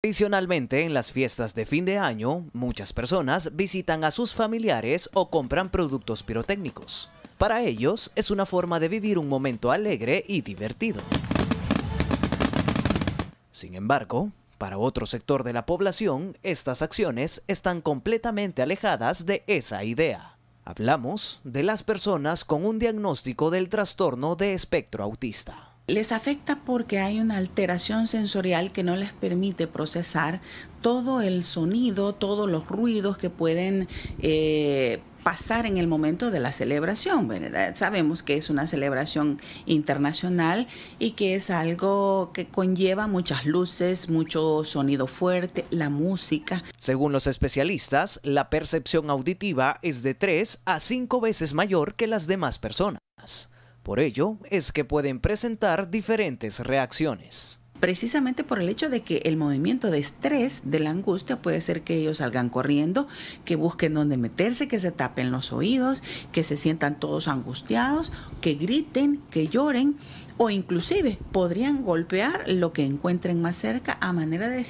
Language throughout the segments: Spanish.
Tradicionalmente, en las fiestas de fin de año, muchas personas visitan a sus familiares o compran productos pirotécnicos. Para ellos, es una forma de vivir un momento alegre y divertido. Sin embargo, para otro sector de la población, estas acciones están completamente alejadas de esa idea. Hablamos de las personas con un diagnóstico del trastorno de espectro autista. Les afecta porque hay una alteración sensorial que no les permite procesar todo el sonido, todos los ruidos que pueden eh, pasar en el momento de la celebración. Sabemos que es una celebración internacional y que es algo que conlleva muchas luces, mucho sonido fuerte, la música. Según los especialistas, la percepción auditiva es de 3 a 5 veces mayor que las demás personas. Por ello es que pueden presentar diferentes reacciones precisamente por el hecho de que el movimiento de estrés de la angustia puede ser que ellos salgan corriendo, que busquen dónde meterse, que se tapen los oídos, que se sientan todos angustiados, que griten, que lloren o inclusive podrían golpear lo que encuentren más cerca a manera de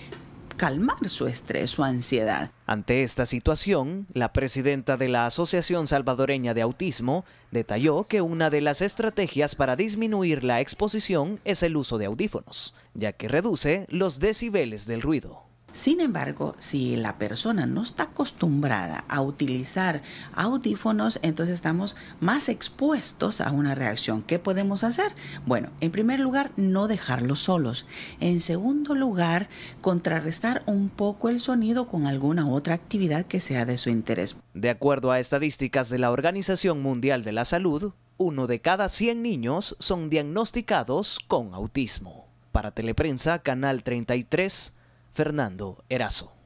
calmar su estrés, o ansiedad. Ante esta situación, la presidenta de la Asociación Salvadoreña de Autismo detalló que una de las estrategias para disminuir la exposición es el uso de audífonos, ya que reduce los decibeles del ruido. Sin embargo, si la persona no está acostumbrada a utilizar audífonos, entonces estamos más expuestos a una reacción. ¿Qué podemos hacer? Bueno, en primer lugar, no dejarlos solos. En segundo lugar, contrarrestar un poco el sonido con alguna otra actividad que sea de su interés. De acuerdo a estadísticas de la Organización Mundial de la Salud, uno de cada 100 niños son diagnosticados con autismo. Para Teleprensa, Canal 33, Fernando Erazo.